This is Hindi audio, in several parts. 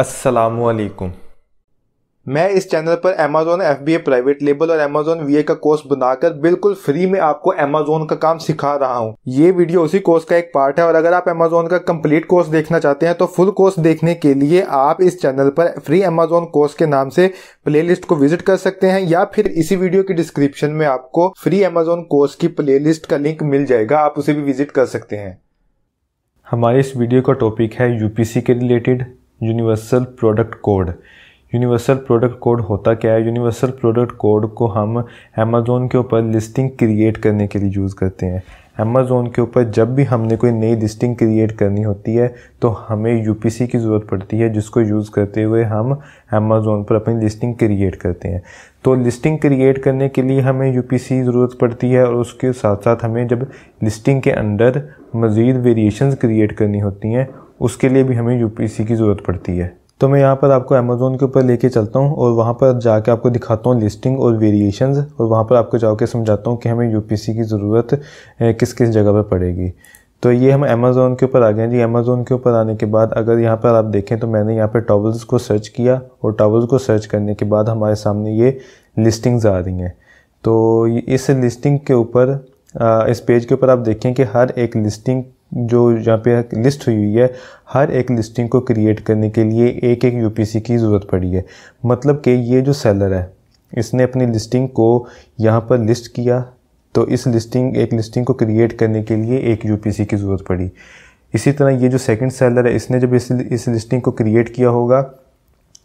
असलकुम मैं इस चैनल पर Amazon F B A private label और अमेजोन वी ए का कोर्स बनाकर बिल्कुल फ्री में आपको अमेजोन का काम सिखा रहा हूँ ये वीडियो उसी कोर्स का एक पार्ट है और अगर आप अमेजोन का कंप्लीट कोर्स देखना चाहते हैं तो फुल कोर्स देखने के लिए आप इस चैनल पर फ्री अमेजोन कोर्स के नाम से लिस्ट को विजिट कर सकते हैं या फिर इसी वीडियो के डिस्क्रिप्शन में आपको फ्री अमेजोन कोर्स की लिस्ट का लिंक मिल जाएगा आप उसे भी विजिट कर सकते हैं हमारे इस वीडियो का टॉपिक है यूपीसी के related universal product code universal product code होता क्या है यूनिवर्सल प्रोडक्ट कोड को हम अमेज़ोन के ऊपर लिस्टिंग क्रिएट करने के लिए यूज़ करते हैं अमेज़ोन के ऊपर जब भी हमने कोई नई लिस्टिंग क्रिएट करनी होती है तो हमें यू की ज़रूरत पड़ती है जिसको यूज़ करते हुए हम अमेज़ोन पर अपनी लिस्टिंग क्रिएट करते हैं तो लिस्टिंग क्रिएट करने के लिए हमें यू ज़रूरत पड़ती है और उसके साथ साथ हमें जब लिस्टिंग के अंदर मज़ीद वेरिएशंस क्रिएट करनी होती हैं उसके लिए भी हमें यू की ज़रूरत पड़ती है तो मैं यहाँ पर आपको अमेज़ोन के ऊपर लेके चलता हूँ और वहाँ पर जाके आपको दिखाता हूँ लिस्टिंग और वेरिएशन और वहाँ पर आपको जाके समझाता हूँ कि हमें यू की ज़रूरत किस किस जगह पर पड़ेगी तो ये हम अमेज़ोन के ऊपर आ गए हैं जी अमेज़ोन के ऊपर आने के बाद अगर यहाँ पर आप देखें तो मैंने यहाँ पर टॉवल्स को सर्च किया और टॉवल्स को सर्च करने के बाद हमारे सामने ये लिस्टिंग्स आ रही हैं तो इस लिस्टिंग के ऊपर इस पेज के ऊपर आप देखें कि हर एक लिस्टिंग जो यहाँ पे लिस्ट हुई हुई है हर एक लिस्टिंग को क्रिएट करने के लिए एक एक यू की ज़रूरत पड़ी है मतलब कि ये जो सेलर है इसने अपनी लिस्टिंग को यहाँ पर लिस्ट किया तो इस लिस्टिंग एक लिस्टिंग को क्रिएट करने के लिए एक यू की ज़रूरत पड़ी इसी तरह ये जो सेकंड सेलर है इसने जब इस इस लिस्टिंग को क्रिएट किया होगा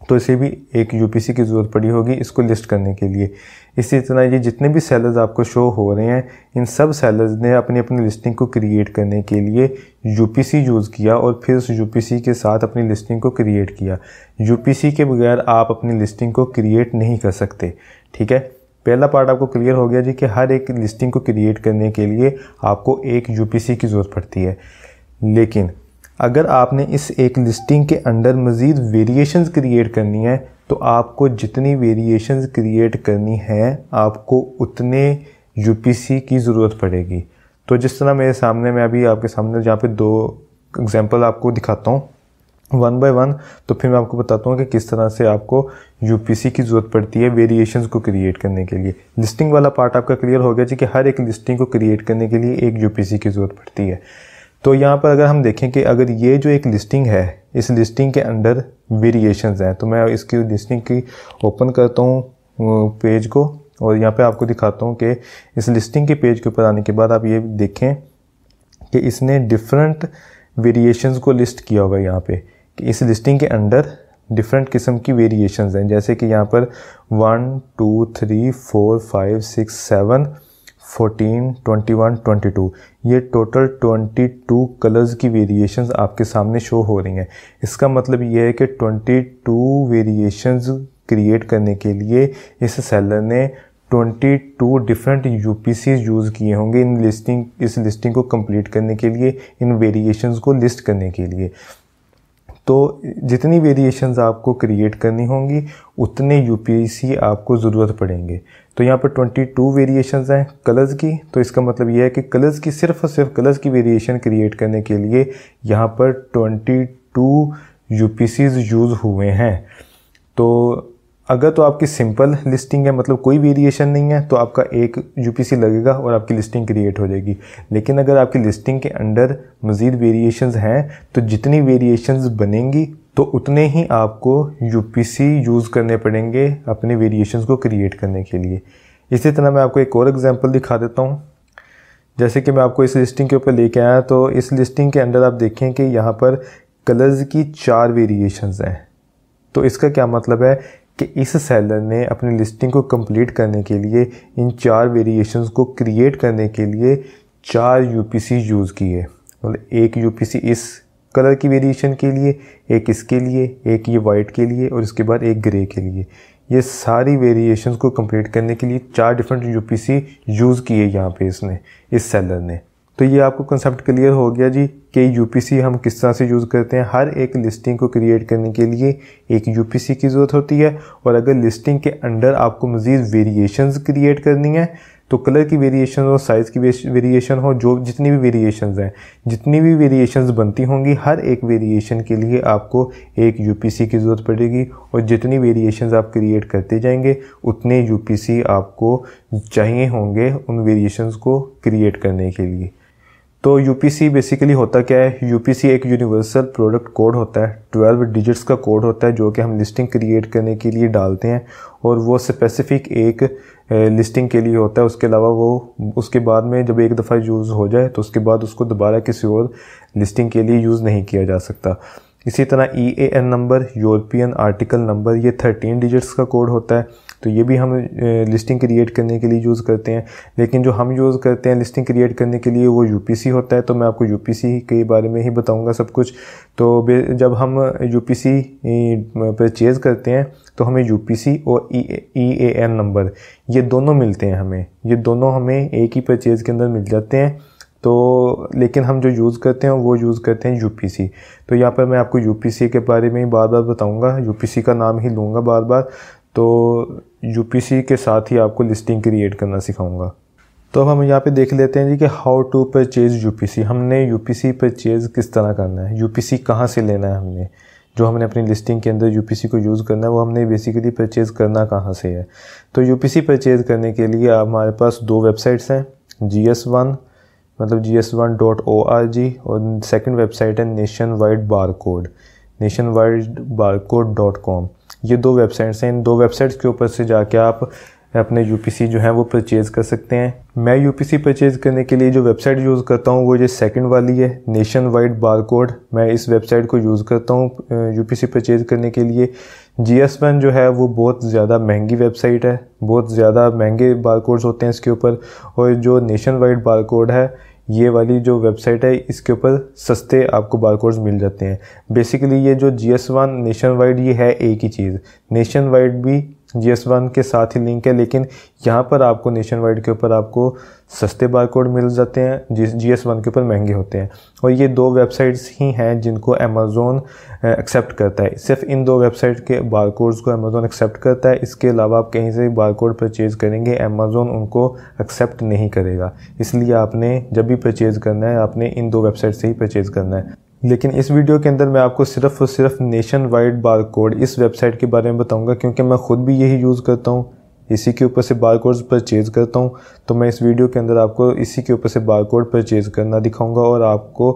तो इसे भी एक यू की ज़रूरत पड़ी होगी इसको लिस्ट करने के लिए इसी तरह ये जितने भी सेलर्स आपको शो हो रहे हैं इन सब सेलर्स ने अपनी अपनी लिस्टिंग को क्रिएट करने के लिए यू यूज़ किया और फिर उस यू के साथ अपनी लिस्टिंग को क्रिएट किया यू के बगैर आप अपनी लिस्टिंग को क्रिएट नहीं कर सकते ठीक है पहला पार्ट आपको क्लियर हो गया जी कि हर एक लिस्टिंग को क्रिएट करने के लिए आपको एक यू की ज़रूरत पड़ती है लेकिन अगर आपने इस एक लिस्टिंग के अंडर मज़ीद वेरिएशंस क्रिएट करनी है तो आपको जितनी वेरिएशंस क्रिएट करनी है आपको उतने यू की ज़रूरत पड़ेगी तो जिस तरह मेरे सामने मैं अभी आपके सामने जहाँ पे दो एग्जांपल आपको दिखाता हूँ वन बाय वन तो फिर मैं आपको बताता हूँ कि किस तरह से आपको यू की ज़रूरत पड़ती है वेरिएशन को क्रिएट करने के लिए लिस्टिंग वाला पार्ट आपका क्लियर हो गया जी कि हर एक लिस्टिंग को क्रिएट करने के लिए एक यू की ज़रूरत पड़ती है तो यहाँ पर अगर हम देखें कि अगर ये जो एक लिस्टिंग है इस लिस्टिंग के अंडर वेरिएशंस हैं तो मैं इसकी लिस्टिंग की ओपन करता हूँ पेज को और यहाँ पे आपको दिखाता हूँ कि इस लिस्टिंग के पेज के ऊपर आने के बाद आप ये देखें कि इसने डिफरेंट वेरिएशंस को लिस्ट किया हुआ है यहाँ पे कि इस लिस्टिंग के अंडर डिफरेंट किस्म की वेरिएशंस हैं जैसे कि यहाँ पर one two three four five six seven fourteen twenty one twenty two ये टोटल ट्वेंटी टू कलर्स की वेरिएशंस आपके सामने शो हो रही हैं इसका मतलब ये है कि ट्वेंटी टू वेरिएशंस क्रिएट करने के लिए इस सेलर ने 22 डिफरेंट यू यूज़ किए होंगे इन लिस्टिंग इस लिस्टिंग को कंप्लीट करने के लिए इन वेरिएशंस को लिस्ट करने के लिए तो जितनी वेरिएशंस आपको क्रिएट करनी होंगी उतने यू आपको ज़रूरत पड़ेंगे तो यहाँ पर 22 वेरिएशंस हैं कलर्स की तो इसका मतलब यह है कि कलर्स की सिर्फ और सिर्फ कलर्स की वेरिएशन क्रिएट करने के लिए यहाँ पर 22 यू यूज़ हुए हैं तो अगर तो आपकी सिंपल लिस्टिंग है मतलब कोई वेरिएशन नहीं है तो आपका एक यूपीसी लगेगा और आपकी लिस्टिंग क्रिएट हो जाएगी लेकिन अगर आपकी लिस्टिंग के अंडर मज़ीद वेरिएशंस हैं तो जितनी वेरिएशंस बनेंगी तो उतने ही आपको यूपीसी यूज़ करने पड़ेंगे अपने वेरिएशंस को क्रिएट करने के लिए इसी तरह मैं आपको एक और एग्जाम्पल दिखा देता हूँ जैसे कि मैं आपको इस लिस्टिंग के ऊपर लेके आया तो इस लिस्टिंग के अंडर आप देखें कि यहाँ पर कलर्स की चार वेरिएशंस हैं तो इसका क्या मतलब है कि इस सेलर ने अपनी लिस्टिंग को कंप्लीट करने के लिए इन चार वेरिएशंस को क्रिएट करने के लिए चार यूपीसी यूज़ किए मतलब एक यूपीसी इस कलर की वेरिएशन के लिए एक इसके लिए एक ये वाइट के लिए और इसके बाद एक ग्रे के लिए ये सारी वेरिएशंस को कंप्लीट करने के लिए चार डिफरेंट यूपीसी यूज़ किए यहाँ पे इसने इस सेलर ने तो ये आपको कंसेप्ट क्लियर हो गया जी कि यूपीसी हम किस तरह से यूज़ करते हैं हर एक लिस्टिंग को क्रिएट करने के लिए एक यूपीसी की ज़रूरत होती है और अगर लिस्टिंग के अंडर आपको मज़ीद वेरिएशन क्रिएट करनी है तो कलर की वेरिएशन हो साइज़ की वेरिएशन हो जो जितनी भी वेरिएशन हैं जितनी भी वेरिएशन बनती होंगी हर एक वेरिएशन के लिए आपको एक यूपीसी की ज़रूरत पड़ेगी और जितनी वेरिएशन आप क्रिएट करते जाएंगे उतने यूपीसी आपको चाहिए होंगे उन वेरिएशन को क्रिएट करने के लिए तो यू बेसिकली होता क्या है यू एक यूनिवर्सल प्रोडक्ट कोड होता है ट्वेल्व डिजिट्स का कोड होता है जो कि हम लिस्टिंग क्रिएट करने के लिए डालते हैं और वो स्पेसिफिक एक लिस्टिंग के लिए होता है उसके अलावा वो उसके बाद में जब एक दफ़ा यूज़ हो जाए तो उसके बाद उसको दोबारा किसी और लिस्टिंग के लिए यूज़ नहीं किया जा सकता इसी तरह E A N number European article number ये थर्टीन डिजिट्स का कोड होता है तो ये भी हम लिस्टिंग क्रिएट करने के लिए यूज़ करते हैं लेकिन जो हम यूज़ करते हैं लिस्टिंग क्रिएट करने के लिए वो यू होता है तो मैं आपको यू के बारे में ही बताऊँगा सब कुछ तो जब हम यू पी परचेज़ करते हैं तो हमें यू और ई ए एन नंबर ये दोनों मिलते हैं हमें ये दोनों हमें एक ही परचेज़ के अंदर मिल जाते हैं तो लेकिन हम जो यूज़ करते हैं वो यूज़ करते हैं यूपीसी तो यहाँ पर मैं आपको यूपीसी के बारे में ही बार बार बताऊँगा यूपीसी का नाम ही लूँगा बार बार तो यू के साथ ही आपको लिस्टिंग क्रिएट करना सिखाऊंगा तो अब हम यहाँ पे देख लेते हैं जी कि हाउ टू परचेज़ यू हमने यू पी परचेज़ किस तरह करना है यू पी सी कहाँ से लेना है हमने जो हमने अपनी लिस्टिंग के अंदर यू को यूज़ करना है वो हमने बेसिकली परचेज़ करना कहाँ से है तो यू सी परचेज़ करने के लिए हमारे पास दो वेबसाइट्स हैं जी एस वन मतलब G S one dot O R G और सेकेंड वेबसाइट है nationwide bar code nationwide bar code dot com ये दो वेबसाइट्स हैं इन दो वेबसाइट्स के ऊपर से जाके आप अपने यू जो हैं वो परचेज़ कर सकते हैं मैं यू पी परचेज़ करने के लिए जो वेबसाइट यूज़ करता हूँ वो ये सेकंड वाली है नेशन वाइड बार कोड मैं इस वेबसाइट को यूज़ करता हूँ यू पी परचेज़ करने के लिए जी एस वन जो है वो बहुत ज़्यादा महंगी वेबसाइट है बहुत ज़्यादा महंगे बार कोड्स होते हैं इसके ऊपर और जो नेशन वाइड बार कोड है ये वाली जो वेबसाइट है इसके ऊपर सस्ते आपको बारकोड्स मिल जाते हैं बेसिकली ये जो G S one nationwide ये है एक ही चीज़ नेशन वाइड भी जी एस वन के साथ ही लिंक है लेकिन यहाँ पर आपको नेशन वाइड के ऊपर आपको सस्ते बार कोड मिल जाते हैं जिस जी एस वन के ऊपर महंगे होते हैं और ये दो वेबसाइट्स ही हैं जिनको अमेज़ोन एक्सेप्ट करता है सिर्फ इन दो वेबसाइट के बार कोड्स को अमेज़ोन एक्सेप्ट करता है इसके अलावा आप कहीं से बार कोड परचेज़ करेंगे अमेज़ोन उनको एक्सेप्ट नहीं करेगा इसलिए आपने जब भी परचेज़ करना है आपने इन दो वेबसाइट से ही परचेज़ करना है लेकिन इस वीडियो के अंदर मैं आपको सिर्फ और सिर्फ नेशन वाइड बार कोड इस वेबसाइट के बारे में बताऊंगा क्योंकि मैं ख़ुद भी यही यूज़ करता हूँ इसी के ऊपर से बार कोड परचेज़ करता हूँ तो मैं इस वीडियो के अंदर आपको इसी के ऊपर से बार कोड परचेज़ करना दिखाऊंगा और आपको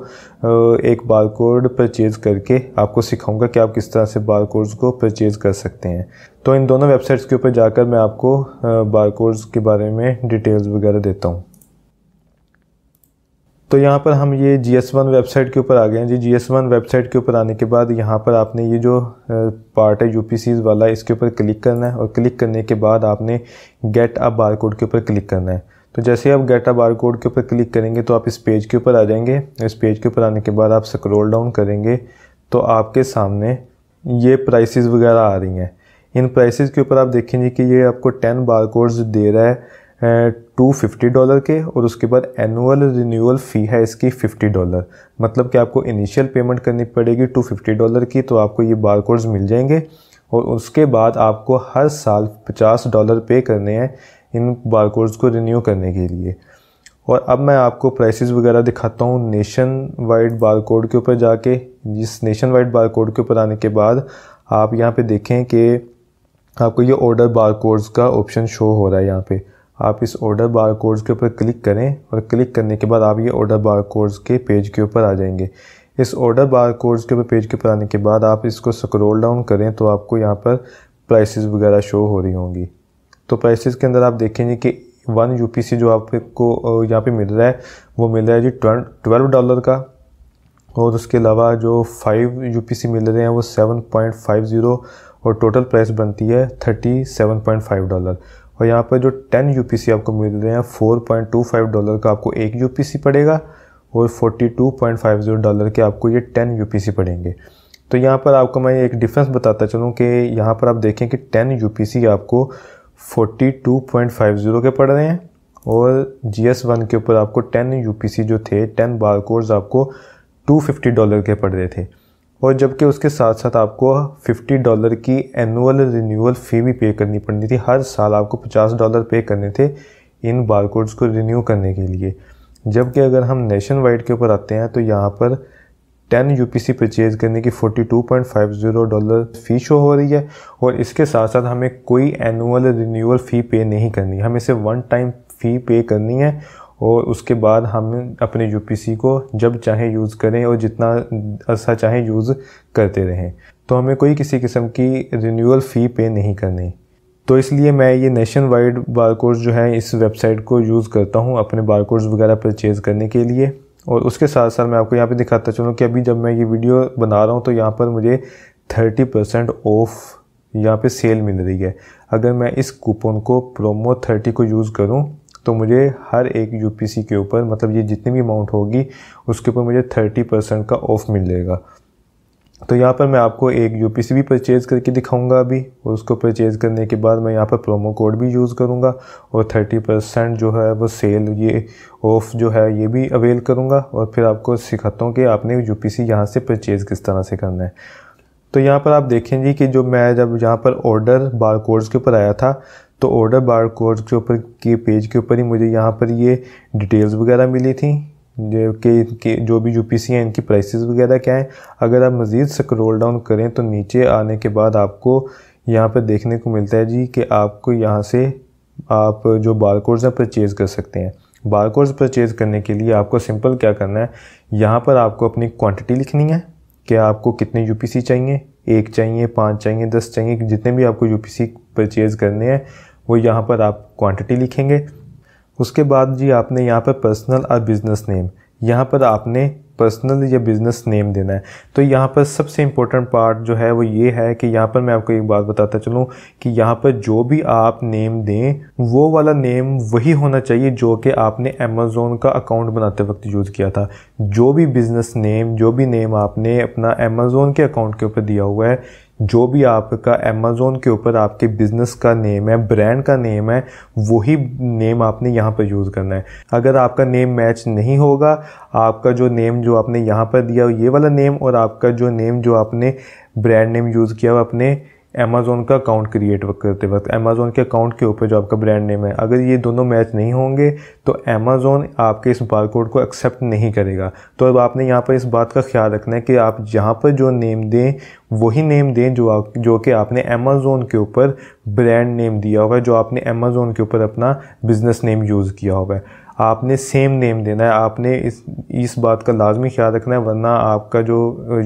एक बार कोड परचेज़ करके आपको सिखाऊंगा कि आप किस तरह से बार कोड्स को परचेज़ कर सकते हैं तो इन दोनों वेबसाइट्स के ऊपर जाकर मैं आपको बार कोड्स के बारे में डिटेल्स वगैरह देता हूँ तो यहाँ पर हम ये जी एस वन वेबसाइट के ऊपर आ गए हैं जी जी एस वन वेबसाइट के ऊपर आने के बाद यहाँ पर आपने ये जो पार्ट है यू पी सीज़ वाला इसके ऊपर क्लिक करना है और क्लिक करने के बाद आपने गेट अ बार कोड के ऊपर क्लिक करना है तो जैसे आप गेट अ बार कोड के ऊपर क्लिक करेंगे तो आप इस पेज के ऊपर आ जाएंगे इस पेज के ऊपर आने के बाद आप स्क्रोल डाउन करेंगे तो आपके सामने ये प्राइसेस वगैरह आ रही हैं इन प्राइसेस के ऊपर आप देखेंगे कि ये आपको टेन बार कोड्स दे रहा है टू फिफ्टी डॉलर के और उसके बाद एनुअल रिन्यूअल फ़ी है इसकी फिफ्टी डॉलर मतलब कि आपको इनिशियल पेमेंट करनी पड़ेगी टू फिफ्टी डॉलर की तो आपको ये बार कोड्स मिल जाएंगे और उसके बाद आपको हर साल पचास डॉलर पे करने हैं इन बार कोड्स को रिन्यू करने के लिए और अब मैं आपको प्राइसेस वगैरह दिखाता हूँ नेशन वाइड बार कोड के ऊपर जाके जिस नेशन वाइड बार कोड के ऊपर आने के बाद आप यहाँ पे देखें कि आपको ये ऑर्डर बार कोड्स का ऑप्शन शो हो रहा है यहाँ पे आप इस ऑर्डर बार कोड्स के ऊपर क्लिक करें और क्लिक करने के बाद आप ये ऑर्डर बार कोड्स के पेज के ऊपर आ जाएंगे इस ऑर्डर बार कोड्स के ऊपर पेज के ऊपर आने के बाद आप इसको स्क्रोल डाउन करें तो आपको यहाँ पर प्राइसेस वगैरह शो हो रही होंगी तो प्राइसेस के अंदर आप देखेंगे कि वन यू जो आपको यहाँ पे मिल रहा है वो मिल रहा है जी ट्वेल्व डॉलर का और उसके अलावा जो फाइव यू मिल रहे हैं वो सेवन पॉइंट फाइव ज़ीरो और टोटल प्राइस बनती है thirty seven point five dollar और यहाँ पर जो 10 यू आपको मिल रहे हैं 4.25 डॉलर का आपको एक यू पड़ेगा और 42.50 डॉलर के आपको ये 10 यू पड़ेंगे तो यहाँ पर आपको मैं एक डिफरेंस बताता चलूँ कि यहाँ पर आप देखें कि 10 यू आपको 42.50 के पड़ रहे हैं और जी एस वन के ऊपर आपको 10 यू जो थे 10 बार कोर्स आपको 250 डॉलर के पड़ रहे थे और जबकि उसके साथ साथ आपको 50 डॉलर की एनुअल रिन्यूअल फ़ी भी पे करनी पड़नी थी हर साल आपको 50 डॉलर पे करने थे इन बारकोड्स को रिन्यू करने के लिए जबकि अगर हम नेशन वाइड के ऊपर आते हैं तो यहाँ पर 10 यू पी परचेज करने की 42.50 डॉलर फ़ी शो हो रही है और इसके साथ साथ हमें कोई एनुअल रिन्यूअल फ़ी पे नहीं करनी हमें इसे वन टाइम फ़ी पे करनी है और उसके बाद हम अपने यू को जब चाहे यूज़ करें और जितना अच्छा चाहे यूज़ करते रहें तो हमें कोई किसी किस्म की रिन्यूअल फ़ी पे नहीं करनी तो इसलिए मैं ये नेशन वाइड कोर्स जो है इस वेबसाइट को यूज़ करता हूँ अपने बारकोड्स वगैरह परचेज़ करने के लिए और उसके साथ साथ मैं आपको यहाँ पे दिखाता चलूँ कि अभी जब मैं ये वीडियो बना रहा हूँ तो यहाँ पर मुझे थर्टी परसेंट ऑफ़ यहाँ पे सेल मिल रही है अगर मैं इस कूपन को प्रोमो थर्टी को यूज़ करूँ तो मुझे हर एक यू के ऊपर मतलब ये जितनी भी अमाउंट होगी उसके ऊपर मुझे थर्टी परसेंट का ऑफ मिलेगा तो यहाँ पर मैं आपको एक यू भी परचेज़ करके दिखाऊंगा अभी और उसको परचेज़ करने के बाद मैं यहाँ पर प्रोमो कोड भी यूज़ करूँगा और थर्टी परसेंट जो है वो सेल ये ऑफ़ जो है ये भी अवेल करूँगा और फिर आपको सिखाता हूँ कि आपने यू पी यहाँ से परचेज़ किस तरह से करना है तो यहाँ पर आप देखें जी कि जो मैं जब यहाँ पर ऑर्डर बार के ऊपर आया था तो ऑर्डर बार कोड के ऊपर के पेज के ऊपर ही मुझे यहाँ पर ये डिटेल्स वगैरह मिली थी के कि के जो भी यू पी सी हैं इनकी प्राइसेस वगैरह क्या हैं अगर आप मज़ीद स्क्रोल डाउन करें तो नीचे आने के बाद आपको यहाँ पर देखने को मिलता है जी कि आपको यहाँ से आप जो बार कोड्स हैं परचेज़ कर सकते हैं बार कोड्स परचेज़ करने के लिए आपको सिंपल क्या करना है यहाँ पर आपको अपनी क्वांटिटी लिखनी है कि आपको कितने यू पी सी चाहिए एक चाहिए पाँच चाहिए दस चाहिए जितने भी आपको यू पी सी परचेज़ करने हैं वो यहाँ पर आप क्वांटिटी लिखेंगे उसके बाद जी आपने यहाँ पर पर्सनल और बिज़नेस नेम यहाँ पर आपने पर्सनल या बिज़नेस नेम देना है तो यहाँ पर सबसे इम्पोर्टेंट पार्ट जो है वो ये है कि यहाँ पर मैं आपको एक बात बताता चलूँ कि यहाँ पर जो भी आप नेम दें वो वाला नेम वही होना चाहिए जो कि आपने अमेज़ोन का अकाउंट बनाते वक्त यूज़ किया था जो भी बिज़नेस नेम जो भी नेम आपने अपना अमेज़ोन के अकाउंट के ऊपर दिया हुआ है जो भी आपका अमेज़ोन के ऊपर आपके बिज़नेस का नेम है ब्रांड का नेम है वही नेम आपने यहाँ पर यूज़ करना है अगर आपका नेम मैच नहीं होगा आपका जो नेम जो आपने यहाँ पर दिया ये वाला नेम और आपका जो नेम जो आपने ब्रांड नेम यूज़ किया वो अपने अमेज़ोन का अकाउंट क्रिएट करते वक्त अमेज़ोन के अकाउंट के ऊपर जो आपका ब्रांड नेम है अगर ये दोनों मैच नहीं होंगे तो अमेज़ोन आपके इस बार कोड को एक्सेप्ट नहीं करेगा तो अब आपने यहाँ पर इस बात का ख्याल रखना है कि आप जहाँ पर जो नेम दें वही नेम दें जो आ, जो कि आपने अमेज़ोन के ऊपर ब्रांड नेम दिया हुआ है जो आपने अमेज़ोन के ऊपर अपना बिज़नेस नेम यूज़ किया हुआ है आपने सेम नेम देना है आपने इस इस बात का लाजमी ख्याल रखना है वरना आपका जो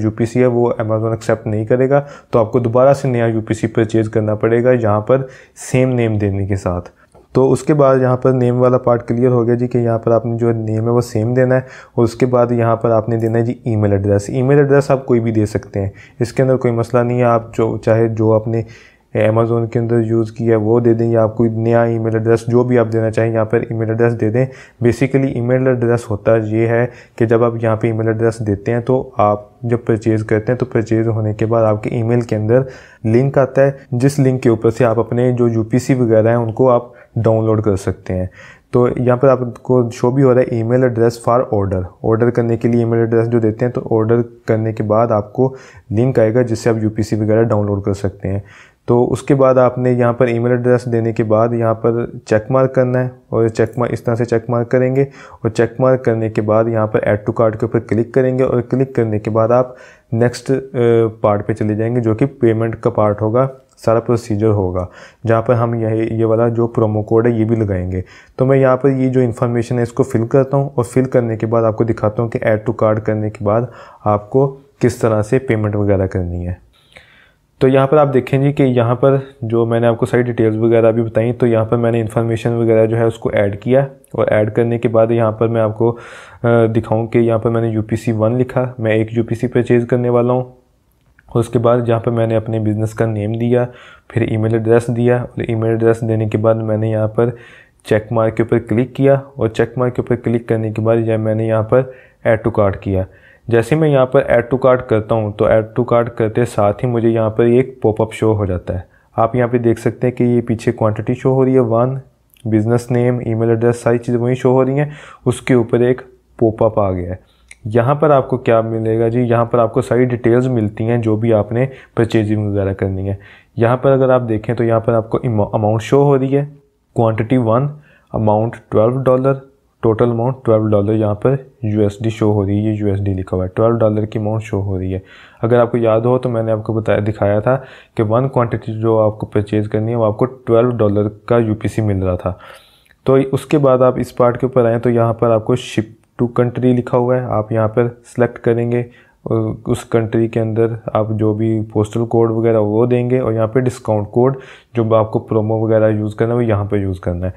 यू है वो अमेज़ोन एक्सेप्ट नहीं करेगा तो आपको दोबारा से नया यूपीसी परचेज़ करना पड़ेगा यहाँ पर सेम नेम देने के साथ तो उसके बाद यहाँ पर नेम वाला पार्ट क्लियर हो गया जी कि यहाँ पर आपने जो नेम है वो सेम देना है और उसके बाद यहाँ पर आपने देना है जी ईमेल एड्रेस ईमेल एड्रेस आप कोई भी दे सकते हैं इसके अंदर कोई मसला नहीं है आप जो चाहे जो आपने अमेज़ोन के अंदर यूज़ किया वो दे दें या आप कोई नया ईमेल एड्रेस जो भी आप देना चाहें यहाँ पर ईमेल एड्रेस दे दें बेसिकली ईमेल एड्रेस होता ये है कि जब आप यहाँ पे ईमेल एड्रेस देते हैं तो आप जब परचेज़ करते हैं तो परचेज़ होने के बाद आपके ईमेल के अंदर लिंक आता है जिस लिंक के ऊपर से आप अपने जो यूपीसी वगैरह हैं उनको आप डाउनलोड कर सकते हैं तो यहाँ पर आपको शो भी हो रहा है email address for order order करने के लिए ईमेल एड्रेस जो देते हैं तो ऑर्डर करने के बाद आपको लिंक आएगा जिससे आप यूपीसी वगैरह डाउनलोड कर सकते हैं तो उसके बाद आपने यहाँ पर ईमेल एड्रेस देने के बाद यहाँ पर चेक मार्क करना है और चेक मार्क इस तरह से चेक मार्क करेंगे और चेक मार्क करने के बाद यहाँ पर ऐड टू कार्ड के ऊपर क्लिक करेंगे और क्लिक करने के बाद आप नेक्स्ट पार्ट पे चले जाएंगे जो कि पेमेंट का पार्ट होगा सारा प्रोसीजर होगा जहाँ पर हम यही ये वाला जो प्रोमो कोड है ये भी लगाएंगे तो मैं यहाँ पर ये जो इन्फॉर्मेशन है इसको फिल करता हूँ और फिल करने के बाद आपको दिखाता हूँ कि ऐड टू कार्ड करने के बाद आपको किस तरह से पेमेंट वगैरह करनी है तो यहाँ पर आप देखेंगे कि यहाँ पर जो मैंने आपको सारी डिटेल्स वगैरह अभी बताई तो यहाँ पर मैंने इन्फॉर्मेशन वगैरह जो है उसको ऐड किया और ऐड करने के बाद यहाँ पर मैं आपको दिखाऊँ कि यहाँ पर मैंने यू पी सी वन लिखा मैं एक यू पी सी परचेज़ करने वाला हूँ उसके बाद जहाँ पर मैंने अपने बिज़नेस का नेम दिया फिर मेल एड्रेस दिया और मेल एड्रेस देने के बाद मैंने यहाँ पर चेक मार्क के ऊपर क्लिक किया और चेक मार्क के ऊपर क्लिक करने के बाद या मैंने यहाँ पर एड टू कार्ट किया जैसे मैं यहाँ पर ऐड टू कार्ड करता हूँ तो ऐड टू कार्ट करते साथ ही मुझे यहाँ पर एक पॉपअप शो हो जाता है आप यहाँ पे देख सकते हैं कि ये पीछे क्वांटिटी शो हो रही है one business name email address सारी चीज़ें वहीं शो हो रही हैं उसके ऊपर एक पॉपअप आ गया है यहाँ पर आपको क्या मिलेगा जी यहाँ पर आपको सारी डिटेल्स मिलती हैं जो भी आपने परचेजिंग वगैरह करनी है यहाँ पर अगर आप देखें तो यहाँ पर आपको अमाउंट शो हो रही है quantity one amount twelve dollar total amount twelve dollar यहाँ पर यूएसडी शो हो रही है ये यूएसडी लिखा हुआ है ट्वेल्व डॉलर की अमाउंट शो हो रही है अगर आपको याद हो तो मैंने आपको बताया दिखाया था कि वन क्वांटिटी जो आपको परचेज़ करनी है वो आपको ट्वेल्व डॉलर का यू मिल रहा था तो उसके बाद आप इस पार्ट के ऊपर आएँ तो यहाँ पर आपको शिप टू कंट्री लिखा हुआ है आप यहाँ पर सेलेक्ट करेंगे उस कंट्री के अंदर आप जो भी पोस्टल कोड वगैरह वो देंगे और यहाँ पे डिस्काउंट कोड जो आपको प्रोमो वगैरह यूज़ करना है वो यहाँ पे यूज़ करना है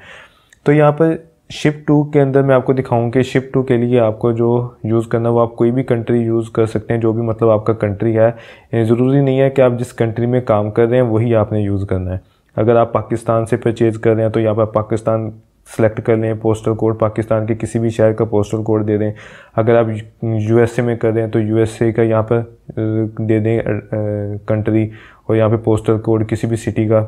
तो यहाँ पर शिप टू के अंदर मैं आपको दिखाऊं कि शिप टू के लिए आपको जो यूज़ करना वो आप कोई भी कंट्री यूज़ कर सकते हैं जो भी मतलब आपका कंट्री है ज़रूरी नहीं है कि आप जिस कंट्री में काम कर रहे हैं वही आपने यूज़ करना है अगर आप पाकिस्तान से परचेज़ कर रहे हैं तो यहाँ पर पाकिस्तान सेलेक्ट कर लें पोस्टल कोड पाकिस्तान के किसी भी शहर का पोस्टल कोड दे दें अगर आप यू में कर रहे हैं तो यू का यहाँ पर दे दें कंट्री और यहाँ पर पोस्टल कोड किसी भी सिटी का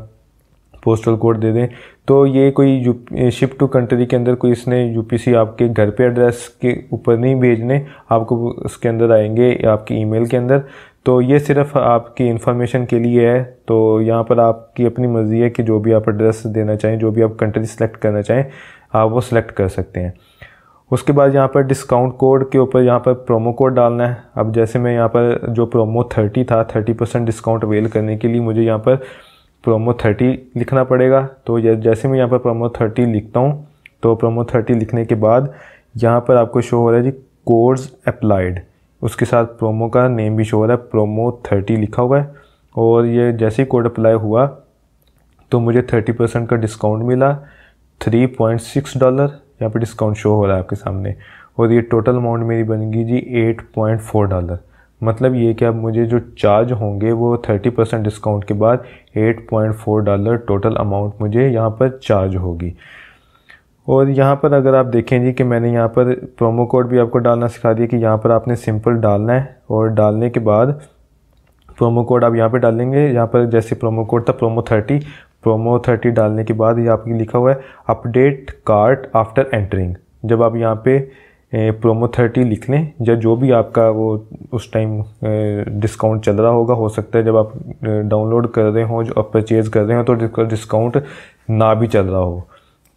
पोस्टल कोड दे दें तो ये कोई यू शिप टू कंट्री के अंदर कोई इसने यूपीसी आपके घर पे एड्रेस के ऊपर नहीं भेजने आपको उसके अंदर आएंगे आपकी ईमेल के अंदर तो ये सिर्फ आपकी इन्फॉर्मेशन के लिए है तो यहाँ पर आपकी अपनी मर्ज़ी है कि जो भी आप एड्रेस देना चाहें जो भी आप कंट्री सेलेक्ट करना चाहें आप वो सिलेक्ट कर सकते हैं उसके बाद यहाँ पर डिस्काउंट कोड के ऊपर यहाँ पर प्रोमो कोड डालना है अब जैसे मैं यहाँ पर जो प्रोमो थर्टी था थर्टी परसेंट डिस्काउंट अवेल करने के लिए मुझे यहाँ पर प्रोमो थर्टी लिखना पड़ेगा तो जैसे मैं यहाँ पर प्रोमो थर्टी लिखता हूँ तो प्रोमो थर्टी लिखने के बाद यहाँ पर आपको शो हो रहा है जी कोर्स अप्लाइड उसके साथ प्रोमो का नेम भी शो हो रहा है प्रोमो थर्टी लिखा हुआ है और ये जैसे ही कोड अप्लाई हुआ तो मुझे थर्टी परसेंट का डिस्काउंट मिला थ्री पॉइंट सिक्स डॉलर यहाँ पर डिस्काउंट शो हो रहा है आपके सामने और ये टोटल अमाउंट मेरी बनेगी जी एट पॉइंट फोर डॉलर मतलब ये कि अब मुझे जो चार्ज होंगे वो थर्टी परसेंट डिस्काउंट के बाद eight point four dollar total amount मुझे यहाँ पर चार्ज होगी और यहाँ पर अगर आप देखें जी कि मैंने यहाँ पर प्रोमो कोड भी आपको डालना सिखा दिया कि यहाँ पर आपने सिंपल डालना है और डालने के बाद प्रोमो कोड आप यहाँ पर डालेंगे यहाँ पर जैसे प्रोमो कोड था प्रोमो थर्टी प्रोमो थर्टी डालने के बाद ये आपकी लिखा हुआ है अपडेट कार्ट आफ्टर एंटरिंग जब आप यहाँ पर प्रोमो थर्टी लिख लें या जो भी आपका वो उस टाइम डिस्काउंट चल रहा होगा हो सकता है जब आप डाउनलोड कर रहे हो जो परचेज़ कर रहे हो तो डिस्काउंट ना भी चल रहा हो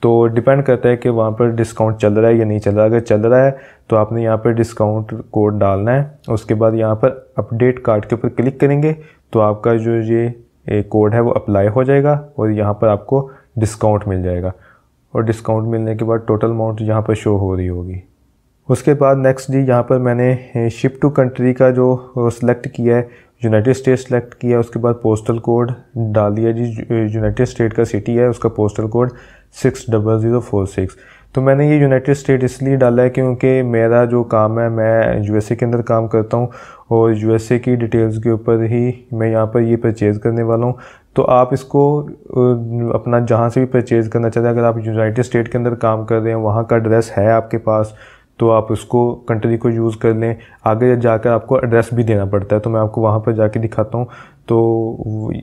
तो डिपेंड करता है कि वहाँ पर डिस्काउंट चल रहा है या नहीं चल रहा अगर चल रहा है तो आपने यहाँ पर डिस्काउंट कोड डालना है उसके बाद यहाँ पर अपडेट कार्ड के ऊपर क्लिक करेंगे तो आपका जो ये कोड है वो अप्लाई हो जाएगा और यहाँ पर आपको डिस्काउंट मिल जाएगा और डिस्काउंट मिलने के बाद टोटल अमाउंट यहाँ पर शो हो रही होगी उसके बाद नेक्स्ट जी यहाँ पर मैंने शिप टू कंट्री का जो सिलेक्ट किया है यूनाइटेड स्टेट सेलेक्ट किया उसके बाद पोस्टल कोड डाल दिया जी यूनाइटेड स्टेट का सिटी है उसका postal code six double zero four six तो मैंने ये यूनाइटेड स्टेट इसलिए डाला है क्योंकि मेरा जो काम है मैं यूएसए के अंदर काम करता हूँ और यूएसए की डिटेल्स के ऊपर ही मैं यहाँ पर ये परचेज़ करने वाला हूँ तो आप इसको अपना जहाँ से भी परचेज़ करना चाहते हैं अगर आप यूनाइटेड स्टेट के अंदर काम कर रहे हैं वहाँ का एड्रेस है आपके पास तो आप उसको कंट्री को यूज़ कर लें आगे जाकर आपको एड्रेस भी देना पड़ता है तो मैं आपको वहाँ पर जाके दिखाता हूँ तो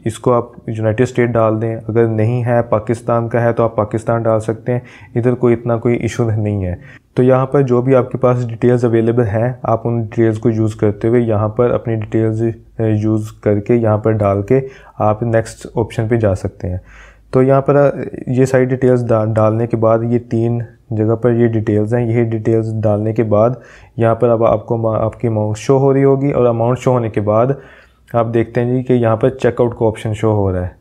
इसको आप यूनाइटेड स्टेट डाल दें अगर नहीं है पाकिस्तान का है तो आप पाकिस्तान डाल सकते हैं इधर कोई इतना कोई इशू नहीं है तो यहाँ पर जो भी आपके पास डिटेल्स अवेलेबल हैं आप उन डिटेल्स को यूज़ करते हुए यहाँ पर अपनी डिटेल्स यूज़ करके यहाँ पर डाल के आप नेक्स्ट ऑप्शन पे जा सकते हैं तो यहाँ पर ये सारी डिटेल्स डा, डालने के बाद ये तीन जगह पर ये डिटेल्स हैं यही डिटेल्स डालने के बाद यहाँ पर अब आपको आपकी अमाउंट शो हो रही होगी और अमाउंट शो होने के बाद आप देखते हैं जी कि यहाँ पर चेकआउट का ऑप्शन शो हो रहा है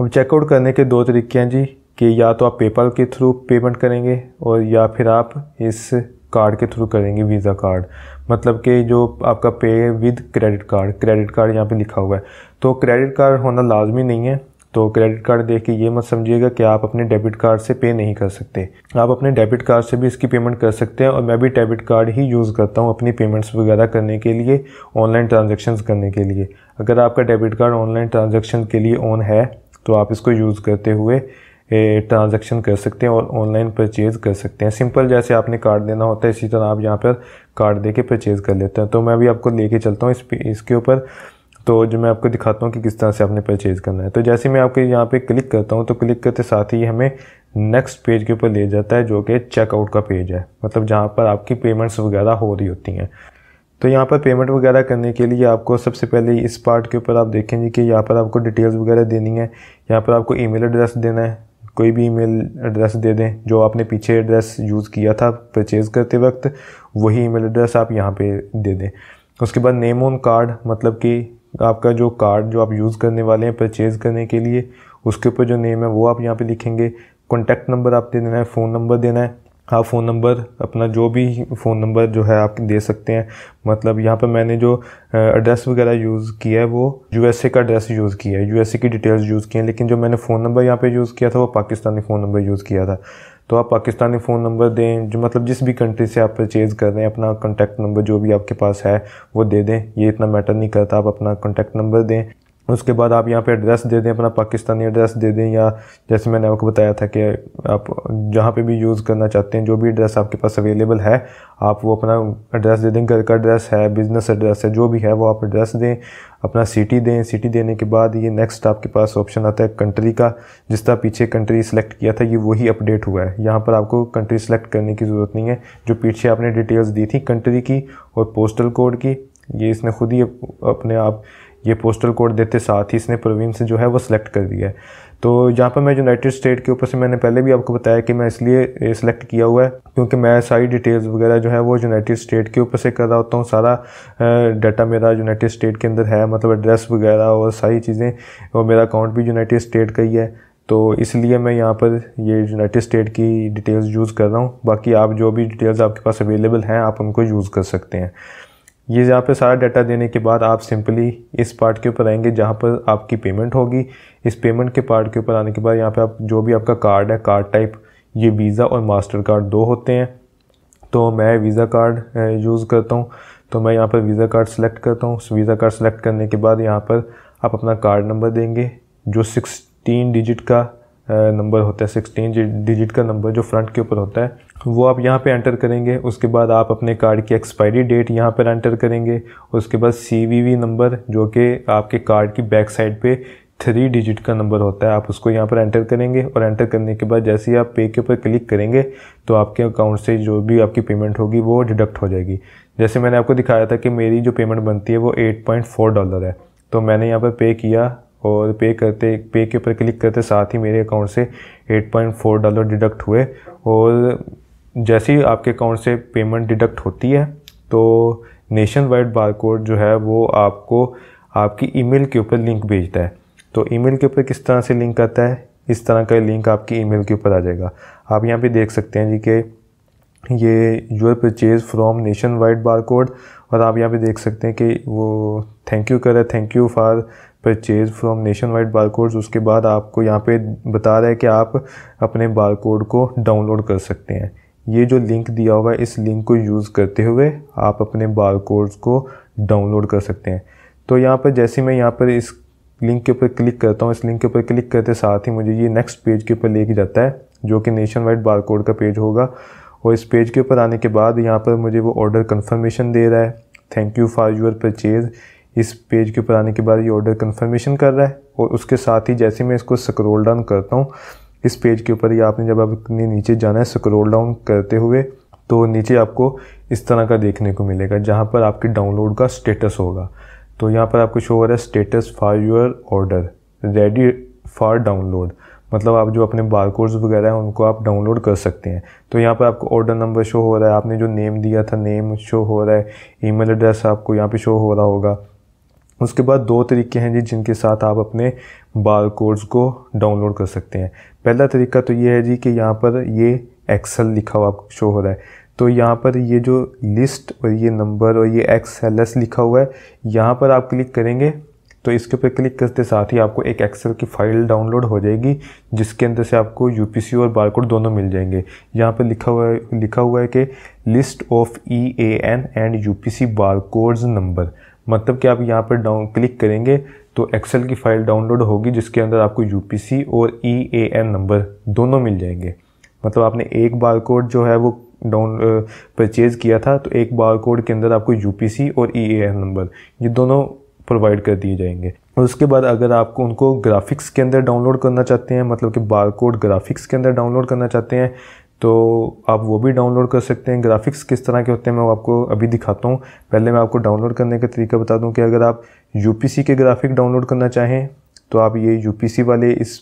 अब चेकआउट करने के दो तरीके हैं जी कि या तो आप पेपल के थ्रू पेमेंट करेंगे और या फिर आप इस कार्ड के थ्रू करेंगे वीज़ा कार्ड मतलब कि जो आपका पे with credit card credit card यहाँ पे लिखा हुआ है तो क्रेडिट कार्ड होना लाजमी नहीं है तो क्रेडिट कार्ड देख के ये मत समझिएगा कि आप अपने डेबिट कार्ड से पे नहीं कर सकते आप अपने डेबिट कार्ड से भी इसकी पेमेंट कर सकते हैं और मैं भी डेबिट कार्ड ही यूज़ करता हूँ अपनी पेमेंट्स वगैरह करने के लिए ऑनलाइन ट्रांजेक्शन करने के लिए अगर आपका डेबिट कार्ड ऑनलाइन ट्रांजेक्शन के लिए ऑन है तो आप इसको यूज़ करते हुए ट्रांजेक्शन कर सकते हैं और ऑनलाइन परचेज़ कर सकते हैं सिंपल जैसे आपने कार्ड देना होता है इसी तरह आप यहाँ पर कार्ड दे के परचेज़ कर लेते हैं तो मैं भी आपको लेके चलता हूँ इस इसके ऊपर तो जो मैं आपको दिखाता हूँ कि किस तरह से आपने परचेज़ करना है तो जैसे मैं आपके यहाँ पे क्लिक करता हूँ तो क्लिक करते साथ ही हमें नेक्स्ट पेज के ऊपर ले जाता है जो कि चेकआउट का पेज है मतलब जहाँ पर आपकी पेमेंट्स वगैरह हो रही होती हैं तो यहाँ पर पेमेंट वगैरह करने के लिए आपको सबसे पहले इस पार्ट के ऊपर आप देखेंगे कि यहाँ पर आपको डिटेल्स वगैरह देनी है यहाँ पर आपको ई एड्रेस देना है कोई भी ईमेल एड्रेस दे दें जो आपने पीछे एड्रेस यूज़ किया था परचेज़ करते वक्त वही ईमेल एड्रेस आप यहाँ पे दे दें उसके बाद नेम ऑन कार्ड मतलब कि आपका जो कार्ड जो आप यूज़ करने वाले हैं परचेज़ करने के लिए उसके ऊपर जो नेम है वो आप यहाँ पे लिखेंगे कॉन्टैक्ट नंबर आप दे देना है फ़ोन नंबर देना है आप फ़ोन नंबर अपना जो भी फ़ोन नंबर जो है आप दे सकते हैं मतलब यहाँ पर मैंने जो एड्रेस वगैरह यूज़ किया है वो यूएसए का एड्रेस यूज़ किया है यूएसए की डिटेल्स यूज़ किए हैं लेकिन जो मैंने फ़ोन नंबर यहाँ पे यूज़ किया था वो पाकिस्तानी फ़ोन नंबर यूज़ किया था तो आप पाकिस्तानी फ़ोन नंबर दें जो मतलब जिस भी कंट्री से आप परचेज़ कर रहे हैं अपना कॉन्टैक्ट नंबर जो भी आपके पास है वो दे दें ये इतना मैटर नहीं करता आप अपना कॉन्टैक्ट नंबर दें उसके बाद आप यहाँ पे एड्रेस दे दें अपना पाकिस्तानी एड्रेस दे दें या जैसे मैंने आपको बताया था कि आप जहाँ पे भी यूज़ करना चाहते हैं जो भी एड्रेस आपके पास अवेलेबल है आप वो अपना एड्रेस दे दें घर का एड्रेस है बिज़नेस एड्रेस है जो भी है वो आप एड्रेस दें अपना सिटी दें सिटी देने के बाद ये नेक्स्ट आपके पास ऑप्शन आता है कंट्री का जिस तरह पीछे कंट्री सेलेक्ट किया था ये वही अपडेट हुआ है यहाँ पर आपको कंट्री सेलेक्ट करने की ज़रूरत नहीं है जो पीछे आपने डिटेल्स दी थी कंट्री की और पोस्टल कोड की ये इसने खुद ही अपने आप ये पोस्टल कोड देते साथ ही इसने प्रोविंस जो है वो सिलेक्ट कर दिया है तो यहाँ पर मैं यूनाइटेड स्टेट के ऊपर से मैंने पहले भी आपको बताया कि मैं इसलिए सिलेक्ट किया हुआ है क्योंकि मैं सारी डिटेल्स वगैरह जो है वो यूनाइटेड स्टेट के ऊपर से कर रहा होता हूँ सारा डाटा मेरा यूनाइटेड स्टेट के अंदर है मतलब एड्रेस वगैरह और सारी चीज़ें और मेरा अकाउंट भी यूनाइटेड स्टेट का ही है तो इसलिए मैं यहाँ पर ये यूनाइटेड स्टेट की डिटेल्स यूज़ कर रहा हूँ बाकी आप जो भी डिटेल्स आपके पास अवेलेबल हैं आप उनको यूज़ कर सकते हैं ये यहाँ पे सारा डाटा देने के बाद आप सिंपली इस पार्ट के ऊपर आएंगे जहाँ पर आपकी पेमेंट होगी इस पेमेंट के पार्ट के ऊपर आने के बाद यहाँ पे आप जो भी आपका कार्ड है कार्ड टाइप ये वीज़ा और मास्टर कार्ड दो होते हैं तो मैं वीज़ा कार्ड यूज़ करता हूँ तो मैं यहाँ पर वीज़ा कार्ड सेलेक्ट करता हूँ वीज़ा कार्ड सेलेक्ट करने के बाद यहाँ पर आप अपना कार्ड नंबर देंगे जो सिक्सटीन डिजिट का नंबर होता है सिक्सटीन डिजिट का नंबर जो फ्रंट के ऊपर होता है वो आप यहाँ पे एंटर करेंगे उसके बाद आप अपने कार्ड की एक्सपायरी डेट यहाँ पर एंटर करेंगे उसके बाद सी नंबर जो कि आपके कार्ड की बैक साइड पे थ्री डिजिट का नंबर होता है आप उसको यहाँ पर एंटर करेंगे और एंटर करने के बाद जैसे ही आप पे के ऊपर क्लिक करेंगे तो आपके अकाउंट से जो भी आपकी पेमेंट होगी वो डिडक्ट हो जाएगी जैसे मैंने आपको दिखाया था कि मेरी जो पेमेंट बनती है वो एट पॉइंट फोर डॉलर है तो मैंने यहाँ पर पे किया और पे करते पे के ऊपर क्लिक करते साथ ही मेरे अकाउंट से 8.4 डॉलर डिडक्ट हुए और जैसे ही आपके अकाउंट से पेमेंट डिडक्ट होती है तो नेशन वाइड बारकोड जो है वो आपको आपकी ईमेल के ऊपर लिंक भेजता है तो ईमेल के ऊपर किस तरह से लिंक आता है इस तरह का लिंक आपकी ईमेल के ऊपर आ जाएगा आप यहाँ पे देख सकते हैं जी के ये your purchase from nationwide bar code और आप यहाँ पे देख सकते हैं कि वो थैंक यू कर रहा है thank you for purchase from nationwide bar codes उसके बाद आपको यहाँ पे बता रहा है कि आप अपने बार कोड को डाउनलोड कर सकते हैं ये जो लिंक दिया हुआ है इस लिंक को यूज़ करते हुए आप अपने बार कोड्स को डाउनलोड कर सकते हैं तो यहाँ पर जैसे मैं यहाँ पर इस लिंक के ऊपर क्लिक करता हूँ इस लिंक के ऊपर क्लिक करते साथ ही मुझे ये नेक्स्ट पेज के ऊपर लेके जाता है जो कि नेशन वाइड बार कोड का पेज होगा और इस पेज के ऊपर आने के बाद यहाँ पर मुझे वो ऑर्डर कन्फर्मेशन दे रहा है thank you for your purchase इस पेज के ऊपर आने के बाद ये ऑर्डर कन्फर्मेशन कर रहा है और उसके साथ ही जैसे मैं इसको स्क्रोल डाउन करता हूँ इस पेज के ऊपर या आपने जब आपने नीचे जाना है स्क्रोल डाउन करते हुए तो नीचे आपको इस तरह का देखने को मिलेगा जहाँ पर आपके डाउनलोड का स्टेटस होगा तो यहाँ पर आपको शो हो रहा है status for your order ready for download मतलब आप जो अपने बार कोड्स वगैरह हैं उनको आप डाउनलोड कर सकते हैं तो यहाँ पर आपको ऑर्डर नंबर शो हो रहा है आपने जो नेम दिया था नेम शो हो रहा है ईमेल एड्रेस आपको यहाँ पे शो हो रहा होगा उसके बाद दो तरीके हैं जी जिनके साथ आप अपने बार कोड्स को डाउनलोड कर सकते हैं पहला तरीका तो ये है जी कि यहाँ पर ये एक्सेल लिखा हुआ आपको शो हो रहा है तो यहाँ पर ये जो लिस्ट और ये नंबर और ये एक्सेल एस लिखा हुआ है यहाँ पर आप क्लिक करेंगे तो इसके ऊपर क्लिक करते साथ ही आपको एक एक्सेल की फ़ाइल डाउनलोड हो जाएगी जिसके अंदर से आपको यू और बारकोड दोनों मिल जाएंगे यहाँ पर लिखा हुआ है लिखा हुआ है कि list of E A N and U P C codes number मतलब कि आप यहाँ पर डाउन क्लिक करेंगे तो एक्सेल की फ़ाइल डाउनलोड होगी जिसके अंदर आपको यू और ई ए एन नंबर दोनों मिल जाएंगे मतलब आपने एक बार कोड जो है वो डाउन परचेज़ किया था तो एक बार कोड के अंदर आपको यू और ई ए एन नंबर ये दोनों प्रोवाइड कर दिए जाएंगे और उसके बाद अगर आपको उनको ग्राफिक्स के अंदर डाउनलोड करना चाहते हैं मतलब कि बार कोड ग्राफिक्स के अंदर डाउनलोड करना चाहते हैं तो आप वो भी डाउनलोड कर सकते हैं ग्राफिक्स किस तरह के होते हैं मैं वो आपको अभी दिखाता हूँ पहले मैं आपको डाउनलोड करने का तरीका बता दूँ कि अगर आप यू के ग्राफिक डाउनलोड करना चाहें तो आप ये यू वाले इस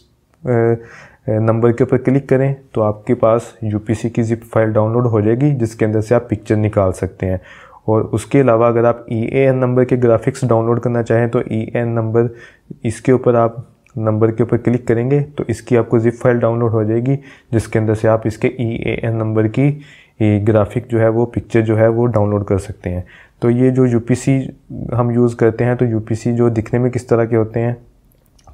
नंबर के ऊपर क्लिक करें तो आपके पास यू की जिप फाइल डाउनलोड हो जाएगी जिसके अंदर से आप पिक्चर निकाल सकते हैं और उसके अलावा अगर आप ई एन नंबर के ग्राफिक्स डाउनलोड करना चाहें तो ई एन नंबर इसके ऊपर आप नंबर के ऊपर क्लिक करेंगे तो इसकी आपको जिप फाइल डाउनलोड हो जाएगी जिसके अंदर से आप इसके ई ए एन नंबर की ग्राफिक जो है वो पिक्चर जो है वो डाउनलोड कर सकते हैं तो ये जो यू हम यूज़ करते हैं तो यू जो दिखने में किस तरह के होते हैं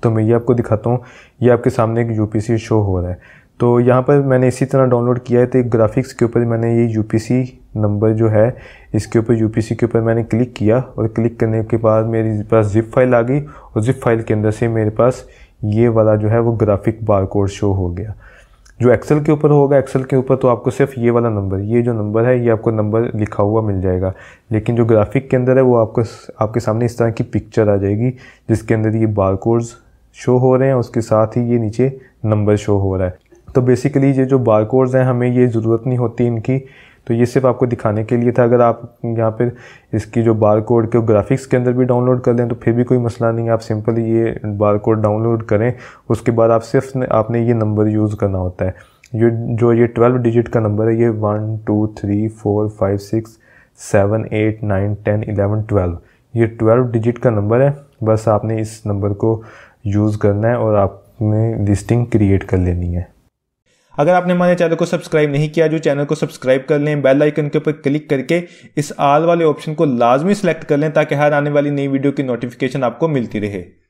तो मैं ये आपको दिखाता हूँ ये आपके सामने एक यू शो हो रहा है तो यहाँ पर मैंने इसी तरह डाउनलोड किया है तो ग्राफिक्स के ऊपर मैंने ये यू नंबर जो है इसके ऊपर यू के ऊपर मैंने क्लिक किया और क्लिक करने के बाद मेरे पास जिप फाइल आ गई और जिप फाइल के अंदर से मेरे पास ये वाला जो है वो ग्राफिक बार कोड शो हो गया जो एक्सेल के ऊपर होगा एक्सेल के ऊपर तो आपको सिर्फ ये वाला नंबर ये जो नंबर है ये आपको नंबर लिखा हुआ मिल जाएगा लेकिन जो ग्राफिक के अंदर है वो आपको आपके सामने इस तरह की पिक्चर आ जाएगी जिसके अंदर ये बार कोड्स शो हो रहे हैं उसके साथ ही ये नीचे नंबर शो हो रहा है तो बेसिकली ये जो बार कोड्स हैं हमें ये ज़रूरत नहीं होती इनकी तो ये सिर्फ आपको दिखाने के लिए था अगर आप यहाँ पर इसकी जो बार कोड के ग्राफिक्स के अंदर भी डाउनलोड कर लें तो फिर भी कोई मसला नहीं है आप सिंपल ये बार कोड डाउनलोड करें उसके बाद आप सिर्फ आपने ये नंबर यूज़ करना होता है ये जो ये ट्वेल्व डिजिट का नंबर है ये one two three four five six seven eight nine ten eleven twelve ये ट्वेल्व डिजिट का नंबर है बस आपने इस नंबर को यूज़ करना है और आपने लिस्टिंग क्रिएट कर लेनी है अगर आपने हमारे चैनल को सब्सक्राइब नहीं किया जो चैनल को सब्सक्राइब कर लें बेल आइकन के ऊपर क्लिक करके इस आल वाले ऑप्शन को लाजमी सेलेक्ट कर लें ताकि हर आने वाली नई वीडियो की नोटिफिकेशन आपको मिलती रहे